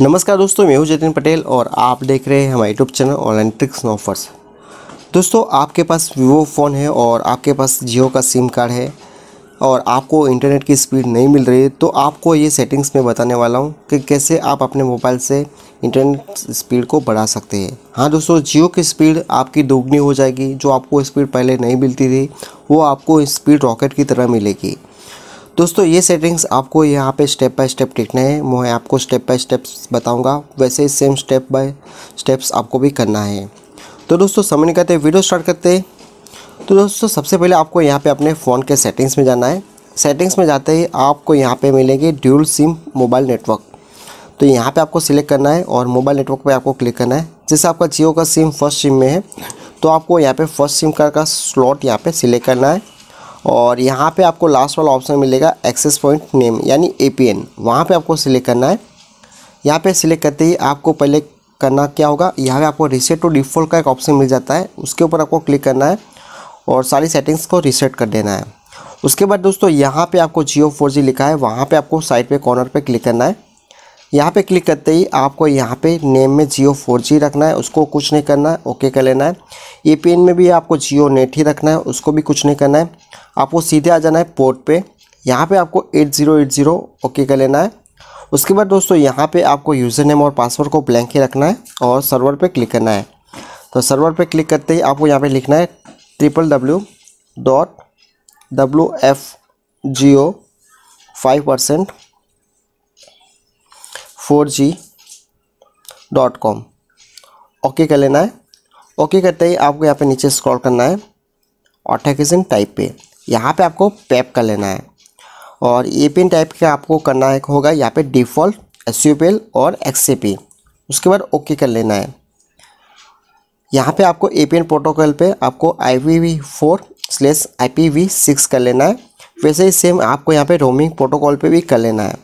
नमस्कार दोस्तों मैं हूं जतिन पटेल और आप देख रहे हैं हमारे YouTube channel online tricks offers दोस्तों आपके पास वीवो फ़ोन है और आपके पास जियो का सिम कार्ड है और आपको इंटरनेट की स्पीड नहीं मिल रही है तो आपको ये सेटिंग्स में बताने वाला हूँ कि कैसे आप अपने मोबाइल से इंटरनेट स्पीड को बढ़ा सकते हैं हाँ दोस्तों जियो की स्पीड आपकी दोगुनी हो जाएगी जो आपको स्पीड पहले नहीं मिलती थी वो आपको स्पीड रॉकेट की तरह मिलेगी दोस्तों ये सेटिंग्स आपको यहाँ पे स्टेप बाय स्टेप देखना है मैं आपको स्टेप बाय स्टेप्स बताऊँगा वैसे सेम स्टेप बाय स्टेप्स आपको भी करना है तो दोस्तों समझ नहीं करते वीडियो स्टार्ट करते तो दोस्तों सबसे पहले आपको यहाँ पे अपने फ़ोन के सेटिंग्स में जाना है सेटिंग्स में जाते ही आपको यहाँ पे मिलेंगे ड्यूल सिम मोबाइल नेटवर्क तो यहाँ पे आपको सिलेक्ट करना है और मोबाइल नेटवर्क पे आपको क्लिक करना है जैसे आपका जियो का सिम फर्स्ट सिम में है तो आपको यहाँ पे फर्स्ट सिम का, का स्लॉट यहाँ पे सिलेक्ट करना है और यहाँ पे आपको लास्ट वाला ऑप्शन मिलेगा एक्सेस पॉइंट नेम यानी ए पी एन वहाँ पर आपको सिलेक्ट करना है यहाँ पे सिलेक्ट करते ही आपको पहले करना क्या होगा यहाँ पे आपको रिसेट टू डिफ़ॉल्ट का एक ऑप्शन मिल जाता है उसके ऊपर आपको क्लिक करना है और सारी सेटिंग्स को रिसेट कर देना है उसके बाद दोस्तों यहाँ पर आपको जियो फोर जी लिखा है वहाँ पर आपको साइड पर कॉर्नर पर क्लिक करना है यहाँ पे क्लिक करते ही आपको यहाँ पे नेम में जियो फोर जी रखना है उसको कुछ नहीं करना है ओके कर लेना है ए पी एन में भी आपको जियो नेट ही रखना है उसको भी कुछ नहीं करना है आपको सीधे आ जाना है पोर्ट पे यहाँ पे आपको eight zero eight zero okay कर लेना है उसके बाद दोस्तों यहाँ पे आपको यूज़र नेम और पासवर्ड को ब्लैंक ही रखना है और सर्वर पर क्लिक करना है तो सर्वर पर क्लिक करते ही आपको यहाँ पर लिखना है triple W dot W F Jio five percent four G dot com okay कर लेना है ओके करते ही आपको यहाँ पे नीचे स्क्रॉल करना है ऑथेकेशन टाइप पे यहाँ पे आपको पैप कर लेना है और ए पी टाइप का आपको करना है होगा यहाँ पे डिफ़ॉल्ट एस और एक्स उसके बाद ओके कर लेना है यहाँ पे आपको ए पी प्रोटोकॉल पे आपको I P V four slash I P V six कर लेना है वैसे ही सेम आपको यहाँ पे रोमिंग प्रोटोकॉल पे भी कर लेना है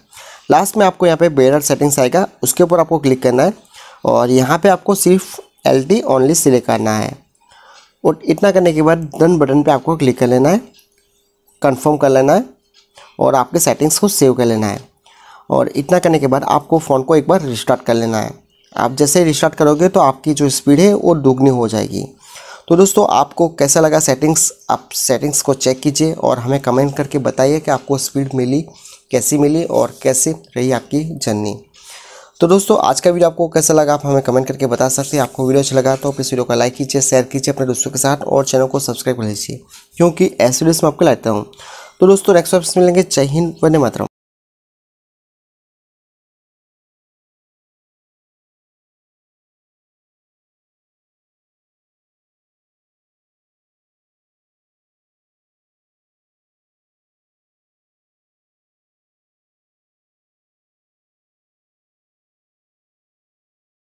लास्ट में आपको यहाँ पे बेरर सेटिंग्स आएगा उसके ऊपर आपको क्लिक करना है और यहाँ पे आपको सिर्फ एल टी ओनली सिलेक्ट करना है और इतना करने के बाद डन बटन पे आपको क्लिक कर लेना है कंफर्म कर लेना है और आपके सेटिंग्स को सेव कर लेना है और इतना करने के बाद आपको फ़ोन को एक बार रिस्टार्ट कर लेना है आप जैसे रिस्टार्ट करोगे तो आपकी जो स्पीड है वो दोगुनी हो जाएगी तो दोस्तों आपको कैसा लगा सेटिंग्स आप सेटिंग्स को चेक कीजिए और हमें कमेंट करके बताइए कि आपको स्पीड मिली कैसी मिली और कैसे रही आपकी जर्नी तो दोस्तों आज का वीडियो आपको कैसा लगा आप हमें कमेंट करके बता सकते हैं आपको वीडियो अच्छा लगा तो आप इस वीडियो का लाइक कीजिए शेयर कीजिए अपने दोस्तों के साथ और चैनल को सब्सक्राइब कर लीजिए क्योंकि ऐसे वीडियोस मैं आपको लाता हूँ तो दोस्तों नेक्स्ट ऑप्शन मिलेंगे जय हिंद वंदे